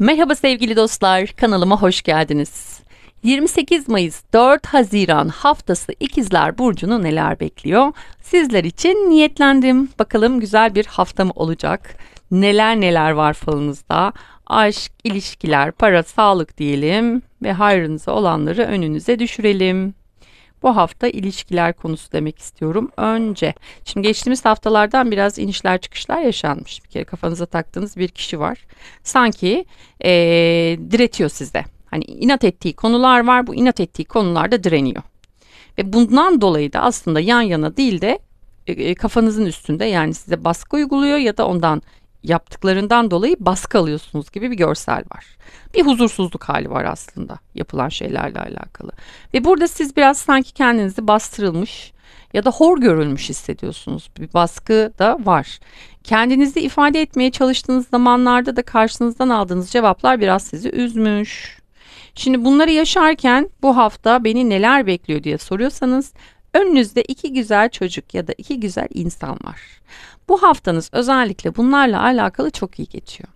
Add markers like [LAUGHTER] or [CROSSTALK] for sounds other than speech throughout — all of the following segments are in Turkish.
Merhaba sevgili dostlar, kanalıma hoş geldiniz. 28 Mayıs 4 Haziran haftası İkizler Burcu'nu neler bekliyor? Sizler için niyetlendim. Bakalım güzel bir hafta mı olacak? Neler neler var falınızda? Aşk, ilişkiler, para, sağlık diyelim ve hayrınıza olanları önünüze düşürelim bu hafta ilişkiler konusu demek istiyorum. Önce şimdi geçtiğimiz haftalardan biraz inişler çıkışlar yaşanmış. Bir kere kafanıza taktığınız bir kişi var. Sanki ee, diretiyor sizde. Hani inat ettiği konular var. Bu inat ettiği konularda direniyor. Ve bundan dolayı da aslında yan yana değil de e, kafanızın üstünde yani size baskı uyguluyor ya da ondan yaptıklarından dolayı baskı alıyorsunuz gibi bir görsel var. Bir huzursuzluk hali var aslında yapılan şeylerle alakalı. Ve burada siz biraz sanki kendinizi bastırılmış ya da hor görülmüş hissediyorsunuz. Bir baskı da var. Kendinizi ifade etmeye çalıştığınız zamanlarda da karşınızdan aldığınız cevaplar biraz sizi üzmüş. Şimdi bunları yaşarken bu hafta beni neler bekliyor diye soruyorsanız Önünüzde iki güzel çocuk ya da iki güzel insan var. Bu haftanız özellikle bunlarla alakalı çok iyi geçiyor.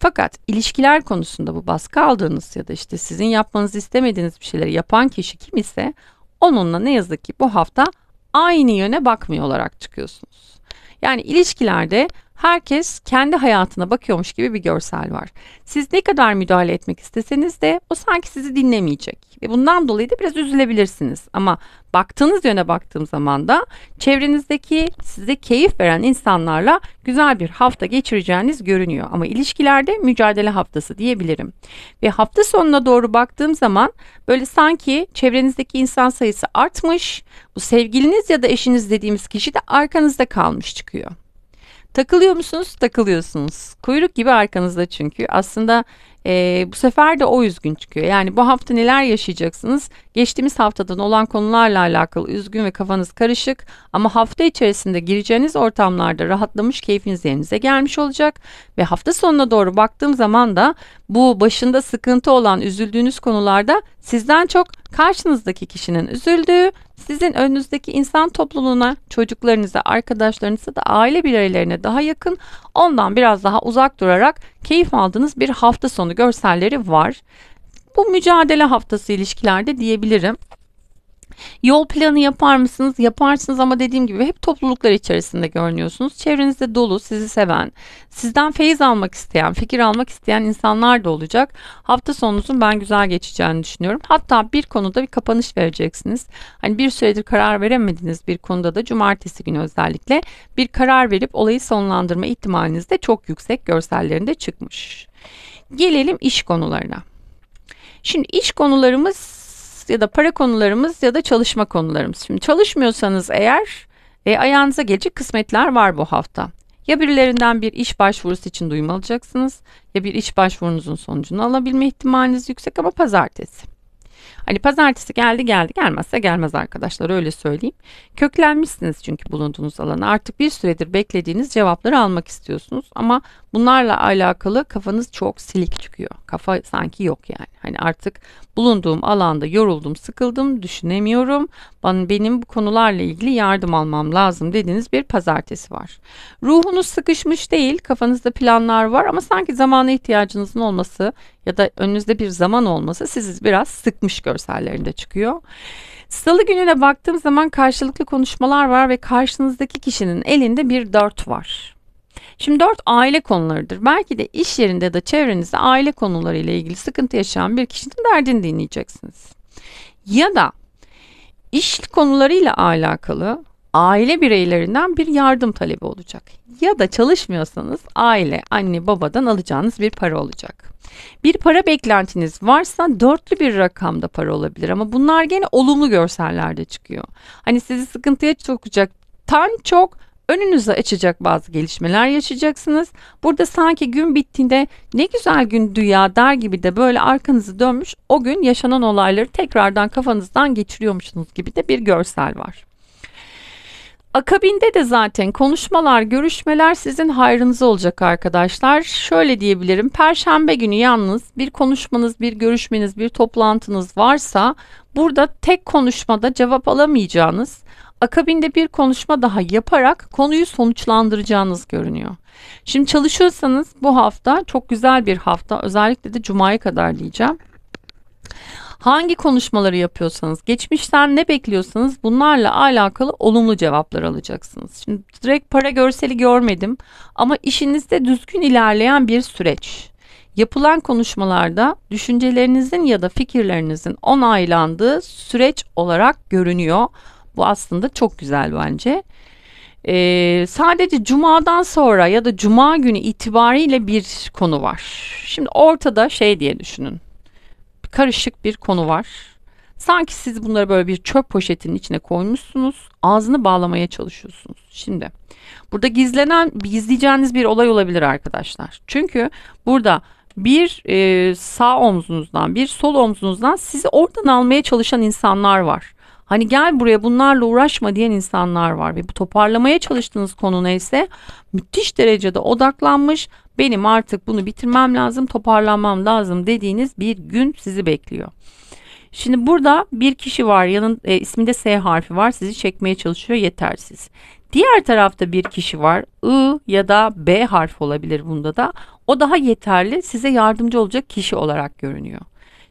Fakat ilişkiler konusunda bu baskı aldığınız ya da işte sizin yapmanızı istemediğiniz bir şeyleri yapan kişi kim ise onunla ne yazık ki bu hafta aynı yöne bakmıyor olarak çıkıyorsunuz. Yani ilişkilerde Herkes kendi hayatına bakıyormuş gibi bir görsel var. Siz ne kadar müdahale etmek isteseniz de o sanki sizi dinlemeyecek ve bundan dolayı da biraz üzülebilirsiniz. Ama baktığınız yöne baktığım zaman da çevrenizdeki size keyif veren insanlarla güzel bir hafta geçireceğiniz görünüyor. Ama ilişkilerde mücadele haftası diyebilirim. Ve hafta sonuna doğru baktığım zaman böyle sanki çevrenizdeki insan sayısı artmış, bu sevgiliniz ya da eşiniz dediğimiz kişi de arkanızda kalmış çıkıyor. Takılıyor musunuz? Takılıyorsunuz. Kuyruk gibi arkanızda çünkü. Aslında e, bu sefer de o üzgün çıkıyor. Yani bu hafta neler yaşayacaksınız? Geçtiğimiz haftadan olan konularla alakalı üzgün ve kafanız karışık. Ama hafta içerisinde gireceğiniz ortamlarda rahatlamış keyfiniz yerinize gelmiş olacak. Ve hafta sonuna doğru baktığım zaman da bu başında sıkıntı olan üzüldüğünüz konularda sizden çok karşınızdaki kişinin üzüldüğü sizin önünüzdeki insan topluluğuna, çocuklarınıza, arkadaşlarınıza da aile bireylerine daha yakın, ondan biraz daha uzak durarak keyif aldığınız bir hafta sonu görselleri var. Bu mücadele haftası ilişkilerde diyebilirim. Yol planı yapar mısınız? Yaparsınız ama dediğim gibi hep topluluklar içerisinde görünüyorsunuz. Çevrenizde dolu, sizi seven, sizden feyiz almak isteyen, fikir almak isteyen insanlar da olacak. Hafta sonunuzun ben güzel geçeceğini düşünüyorum. Hatta bir konuda bir kapanış vereceksiniz. Hani bir süredir karar veremediğiniz bir konuda da cumartesi günü özellikle bir karar verip olayı sonlandırma ihtimaliniz de çok yüksek görsellerinde çıkmış. Gelelim iş konularına. Şimdi iş konularımız ya da para konularımız ya da çalışma konularımız. Şimdi çalışmıyorsanız eğer e, ayağınıza gelecek kısmetler var bu hafta. Ya birilerinden bir iş başvurusu için duyum alacaksınız ya bir iş başvurunuzun sonucunu alabilme ihtimaliniz yüksek ama pazartesi. Hani pazartesi geldi geldi gelmezse gelmez arkadaşlar öyle söyleyeyim. Köklenmişsiniz çünkü bulunduğunuz alana artık bir süredir beklediğiniz cevapları almak istiyorsunuz ama Bunlarla alakalı kafanız çok silik çıkıyor. Kafa sanki yok yani. Hani artık bulunduğum alanda yoruldum, sıkıldım, düşünemiyorum. Bana benim bu konularla ilgili yardım almam lazım dediğiniz bir pazartesi var. Ruhunuz sıkışmış değil, kafanızda planlar var ama sanki zamana ihtiyacınızın olması ya da önünüzde bir zaman olması sizi biraz sıkmış görsellerinde çıkıyor. Salı gününe baktığım zaman karşılıklı konuşmalar var ve karşınızdaki kişinin elinde bir dört var. Şimdi dört aile konularıdır. Belki de iş yerinde ya da çevrenizde aile konularıyla ilgili sıkıntı yaşayan bir kişinin derdini dinleyeceksiniz. Ya da iş konularıyla alakalı aile bireylerinden bir yardım talebi olacak. Ya da çalışmıyorsanız aile, anne babadan alacağınız bir para olacak. Bir para beklentiniz varsa dörtlü bir rakamda para olabilir ama bunlar gene olumlu görsellerde çıkıyor. Hani sizi sıkıntıya sokacak tan çok önünüzü açacak bazı gelişmeler yaşayacaksınız. Burada sanki gün bittiğinde ne güzel gündü ya der gibi de böyle arkanızı dönmüş o gün yaşanan olayları tekrardan kafanızdan geçiriyormuşsunuz gibi de bir görsel var. Akabinde de zaten konuşmalar, görüşmeler sizin hayrınıza olacak arkadaşlar. Şöyle diyebilirim. Perşembe günü yalnız bir konuşmanız, bir görüşmeniz, bir toplantınız varsa burada tek konuşmada cevap alamayacağınız akabinde bir konuşma daha yaparak konuyu sonuçlandıracağınız görünüyor. Şimdi çalışıyorsanız bu hafta çok güzel bir hafta özellikle de cumaya kadar diyeceğim. Hangi konuşmaları yapıyorsanız, geçmişten ne bekliyorsanız bunlarla alakalı olumlu cevaplar alacaksınız. Şimdi direkt para görseli görmedim ama işinizde düzgün ilerleyen bir süreç. Yapılan konuşmalarda düşüncelerinizin ya da fikirlerinizin onaylandığı süreç olarak görünüyor. Bu aslında çok güzel bence. Ee, sadece cumadan sonra ya da cuma günü itibariyle bir konu var. Şimdi ortada şey diye düşünün. Karışık bir konu var. Sanki siz bunları böyle bir çöp poşetinin içine koymuşsunuz. Ağzını bağlamaya çalışıyorsunuz. Şimdi burada gizlenen, gizleyeceğiniz bir olay olabilir arkadaşlar. Çünkü burada bir e, sağ omzunuzdan, bir sol omzunuzdan sizi oradan almaya çalışan insanlar var. Hani gel buraya bunlarla uğraşma diyen insanlar var ve bu toparlamaya çalıştığınız konu neyse müthiş derecede odaklanmış benim artık bunu bitirmem lazım toparlanmam lazım dediğiniz bir gün sizi bekliyor. Şimdi burada bir kişi var yanın e, isminde S harfi var sizi çekmeye çalışıyor yetersiz. Diğer tarafta bir kişi var I ya da B harfi olabilir bunda da o daha yeterli size yardımcı olacak kişi olarak görünüyor.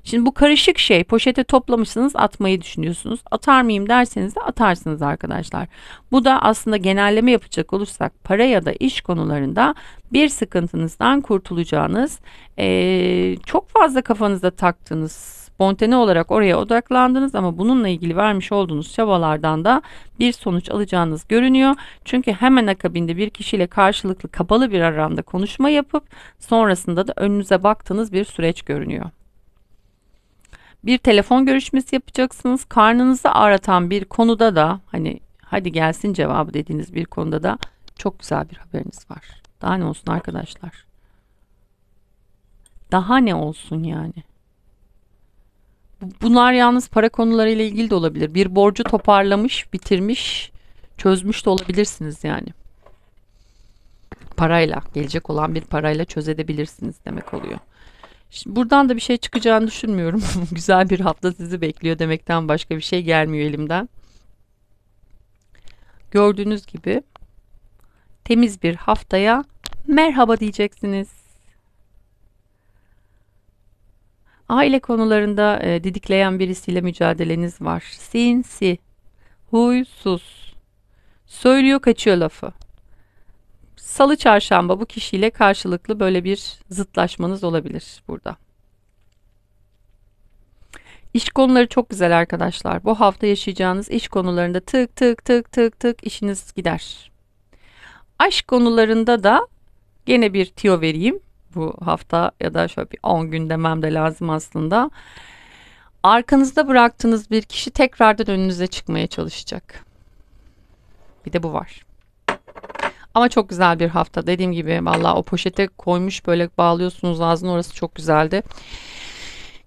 Şimdi bu karışık şey poşete toplamışsınız atmayı düşünüyorsunuz. Atar mıyım derseniz de atarsınız arkadaşlar. Bu da aslında genelleme yapacak olursak para ya da iş konularında bir sıkıntınızdan kurtulacağınız ee, çok fazla kafanızda taktığınız spontane olarak oraya odaklandınız ama bununla ilgili vermiş olduğunuz çabalardan da bir sonuç alacağınız görünüyor. Çünkü hemen akabinde bir kişiyle karşılıklı kapalı bir aranda konuşma yapıp sonrasında da önünüze baktığınız bir süreç görünüyor bir telefon görüşmesi yapacaksınız. Karnınızı ağratan bir konuda da hani hadi gelsin cevabı dediğiniz bir konuda da çok güzel bir haberiniz var. Daha ne olsun arkadaşlar? Daha ne olsun yani? Bunlar yalnız para konularıyla ilgili de olabilir. Bir borcu toparlamış, bitirmiş, çözmüş de olabilirsiniz yani. Parayla, gelecek olan bir parayla çözebilirsiniz demek oluyor. Şimdi buradan da bir şey çıkacağını düşünmüyorum. [LAUGHS] Güzel bir hafta sizi bekliyor demekten başka bir şey gelmiyor elimden. Gördüğünüz gibi temiz bir haftaya merhaba diyeceksiniz. Aile konularında e, didikleyen birisiyle mücadeleniz var. Sinsi, huysuz, söylüyor kaçıyor lafı. Salı çarşamba bu kişiyle karşılıklı böyle bir zıtlaşmanız olabilir burada. İş konuları çok güzel arkadaşlar. Bu hafta yaşayacağınız iş konularında tık tık tık tık tık işiniz gider. Aşk konularında da gene bir tiyo vereyim. Bu hafta ya da şöyle bir 10 gün demem de lazım aslında. Arkanızda bıraktığınız bir kişi tekrardan önünüze çıkmaya çalışacak. Bir de bu var. Ama çok güzel bir hafta. Dediğim gibi valla o poşete koymuş böyle bağlıyorsunuz ağzın orası çok güzeldi.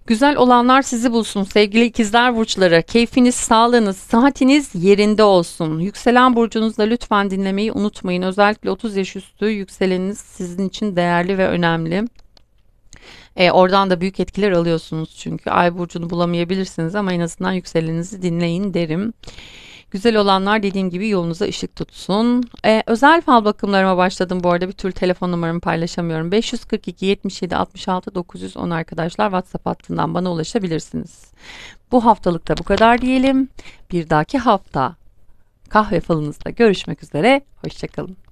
Güzel olanlar sizi bulsun sevgili ikizler burçları. Keyfiniz, sağlığınız, saatiniz yerinde olsun. Yükselen burcunuzla lütfen dinlemeyi unutmayın. Özellikle 30 yaş üstü yükseleniniz sizin için değerli ve önemli. E, oradan da büyük etkiler alıyorsunuz çünkü. Ay burcunu bulamayabilirsiniz ama en azından yükseleninizi dinleyin derim. Güzel olanlar dediğim gibi yolunuza ışık tutsun. Ee, özel fal bakımlarıma başladım bu arada. Bir tür telefon numaramı paylaşamıyorum. 542 77 66 910 arkadaşlar WhatsApp hattından bana ulaşabilirsiniz. Bu haftalık da bu kadar diyelim. Bir dahaki hafta kahve falınızda görüşmek üzere. Hoşçakalın.